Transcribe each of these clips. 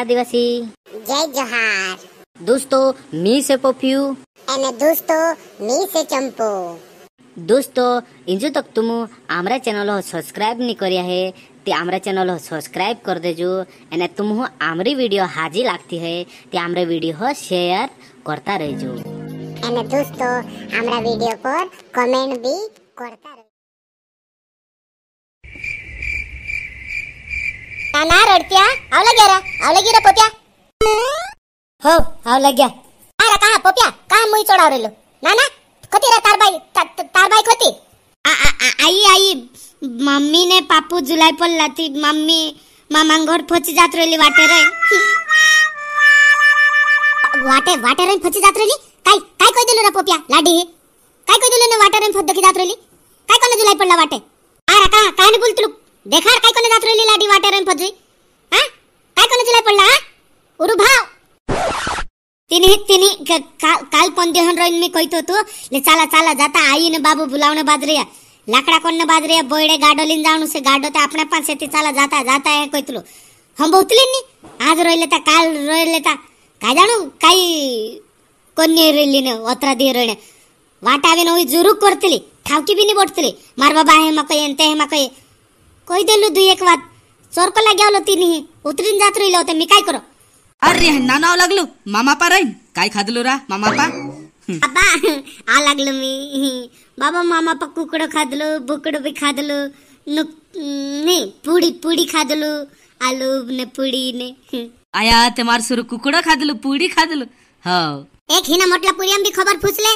आदिवासी जय जोहार दोस्तों मी से पोपियू दोस्तों मी से चंपो दोस्तों इंजो तक तुम हमारा चैनल सब्सक्राइब नहीं करिया है ते हमारा चैनल सब्सक्राइब कर देजो एने तुम हमारी वीडियो हाजी लगती है ते हमारे वीडियो शेयर करता रहो एने दोस्तों हमारा वीडियो पर कमेंट भी करता रहो का ना रडत्या आवला ग्या रा आवला रे पोप्या हो आवला ग्या का का पोप्या का मुई चढाव रेलो ना ना तार रा तारबाई आ आ आई आई मम्मी ने पापू जुलाई पडला ती मम्मी घर फची जात रेली वाटे रे वाटे वाटे रे फची जात रेली काय काय कही दिलं रे पोप्या लाडी काय कही दिलो ना वाटे रे जात रेली काय कोणा जुलाई पडला वाटे आ रा का काय नाही देखार काय वाटेरन पदवी हा काय कॉलेजला पडला उरु भाव तिने तिने काल पण देहन रोईन मी कहतो तू ले चला चला जाता आई ने बाबू बुलावणे बाजरिया लाकडा कोण बाजरिया बोयडे गाडो लिन जाणू से गाडो ते आपल्या पास येते चला जाता जाता हे कहतलो हम बहुतले नी आज रोईले लेता काल रोईले ता काय जाणू काही कोणी रोईली ने ओत्रा दे रोईने वाटावे नवी जुरू करतली ठावकी बी बोटतली मार बाबा है मकई ते हे मकई कोई देलू दुई एक वात चोरकोला गेलो तिने उतरीन जात राहिलं होतं मी काय करू अरे ह्यांना नाव लागलो मामापा राहीन काय खादलो रा मामापा बाबा आ लागलो मी बाबा मामापा कुकडं खादलो बोकडं बी खादलो नुक नाही पुडी पुडी खादलो आलू ने पुडी ने आया ते मार सुरू कुकडं खादलो पुडी खादलो हो एक हिना मोठला पुरी आंबी खबर फुसले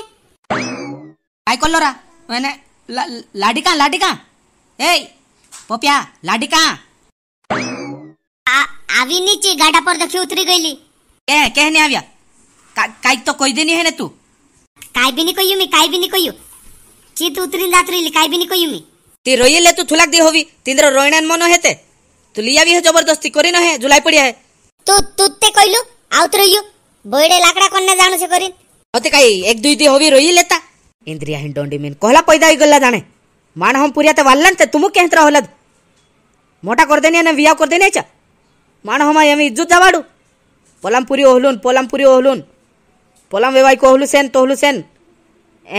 काय कोल्लो रा मैंने ला, लाडिका लाडिका ए पोप्या लाडिका આવી નીચે ગાડા પર દખી ઉતરી ગયેલી કે કે ને આવ્યા કાઈક તો કોઈ દેની હે ને તું કાઈ બી ની કહ્યું મી કાઈ બી ની કહ્યું ચીત ઉતરી નાતરીલી કાઈ બી ની કહ્યું મી ती रोई ले तू थुलाक दी होवी तिंद्र रोइणान मन हेते तू लिया भी है जबरदस्ती करी न है जुलाई पड़िया है तू तू ते कहलू आउत रहियो बोइडे लाकड़ा कोन्ने जाणो से करीन होते काई एक दुई दी होवी रोई लेता इंद्रिया हिन डोंडी मेन कहला पैदा होई गल्ला जाने मान हम पुरिया ते वालन ते तुमु केहतरा होलद मोटा कर देने ने विया कर देने चा মানহমা আমি ইজ্জত যাবাড়ু পলামপুরি ওহলুন পলামপুরি ওহলুন পলাম বেবাইকু ওহলু সেন তোহলু সেন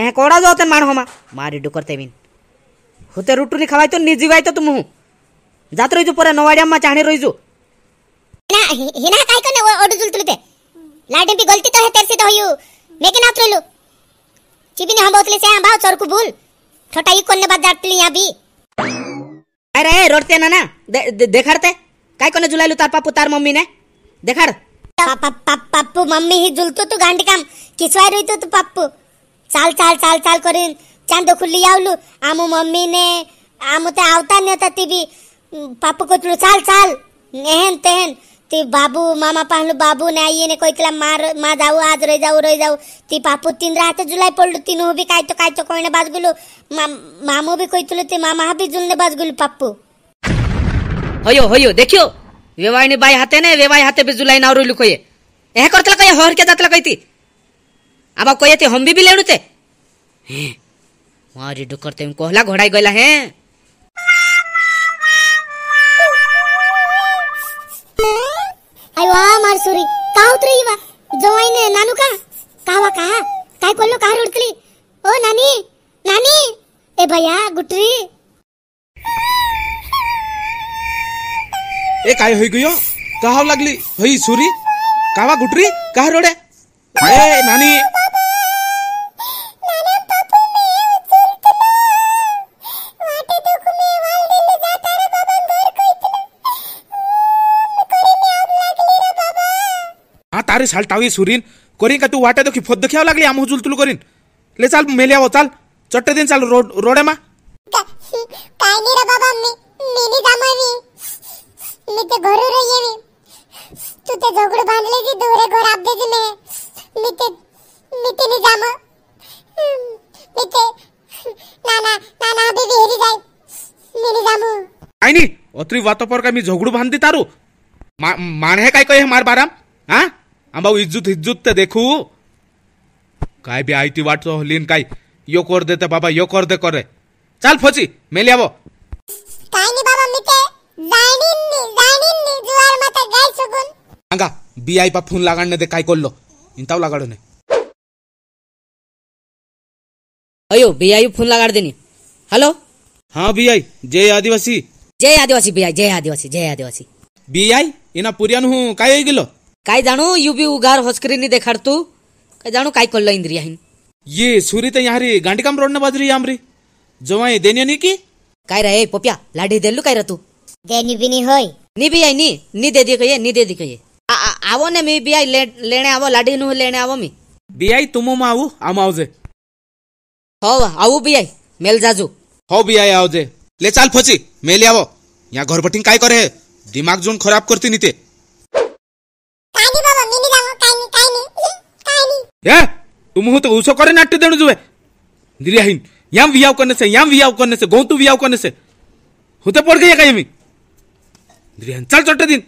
এ কড়া যাওতেন মানহমা মারি ডুকর তেমিন হুতে রুটুনি খাওয়াই তো নিজে জিবাই তো তুমু জাত রইজু পরে নওয়াড়ি আম্মা চাহনি রইজু না হিনা কাই কনে ওডু জুলতুলতে লাডে বি গলতি তো হে তেরসি তো হইউ মেকে না ত্রলু চিবিনি হাম বতলি সে ভাও চরকু ভুল ঠটাই কন্নে বাদ জাতলি ইয়া বি আরে রোডতে না না দেখারতে काय कोण जुलायलो तार पापू तार मम्मीने देखाड पप्पू मम्मी ही जुलतो तू गांडी काम किसवाय रोहितो तू पप्पू चाल चाल चाल चाल करीन चांद खुल्ली यावलू आमू मम्मीने आमू ते आवता नेता ती बी पप्पू कोचलू चाल चाल एहन तेहन ती बाबू मामा पाहलो बाबू ने आई ने कोई मार मा जाऊ आज रही जाऊ रही जाऊ ती पापू तीन राहते जुलाई पडलो तीन उभी काय तो काय तो कोण बाजगुलो मामू बी कोई ती मामा हा बी जुलने बाजगुलो पप्पू होयो होयो देखियो वेवाईने बाई हाते ने वेवाई हाते बिजुलाई जुलाई नावरू लुकोये यह करतला कये हर के दतला कही अब कोये थे हम भी भी लेणुते मारी डुकरते कोहला घोड़ाई गयला है अयवा मार सुरी का उतरे इवा जवाईने नानू का कावा का काय कोल्लो का रुडतली ओ नानी नानी ए भैया गुटरी ए काय होई गयो काहाव लागली होई सुरी कावा गुटरी काह रोडे ए नानी तारे सालटावी सुरीन करीन का तू वाटे देखी की फोद द्यावं लागली आम हुजूल तुल करीन ले चाल मेल्या हो चाल चट्ट दिन चाल रोड रोडे मा काय नाही बाबा मी मी नाही ते घरू रही मी तू ते झोगड बांधले की दूरे घर आप की मी मिते मिते नहीं ते नि जाम मी ते ना ना ना ना बी हेरी जाय मी नि जाम वातो पर का मी बांध बांधती तारू मा, मान है काय हमार मार हाँ हा आंबाऊ इज्जत इज्जत ते देखू काय थी आयती तो लीन काय यो कर देते बाबा यो कर दे करे चल फची मेली आवो काय नहीं बाबा मिते फोन लागाडणं ते काय कोल्लो इंताव लागाडो नाही अयो बियाई फोन लगाड़ देनी हेलो हाँ बी जय आदिवासी जय आदिवासी बियाई जय आदिवासी जय आदिवासी बी आई इना पुरियान हूँ काय होई गेलो काय जाणू यू बी उगार होस्करीनी देखाड तू काय जाणू काय कोल्लो इंद्रिया हिन ये सूरी तो यहाँ रे काम रोड ना बाजरी यामरी जवाई देनियो नी की काय रे पोप्या लाडी देलू काय रे तू दे निभी नी होई नी भी आई नी नी दे दी कहिए नी दे दी कहिए आवो ने मी बियाई ले, लेने आवो लाडी नु लेने आवो मी बियाई तुमो मा आवो आम आवजे हो आवो बियाई मेल जाजू हो बियाई आवजे ले चाल फची मेले आवो या घरपटीन काय करे दिमाग जोन खराब करती नी ते ए तुम तो उसो करे नाट्य देनु जुए दिरियाहिन याम वियाव करने से याम वियाव करने से गोतू वियाव करने से होते पड़ गई है कहीं में ধীরে চল চট্টে দিন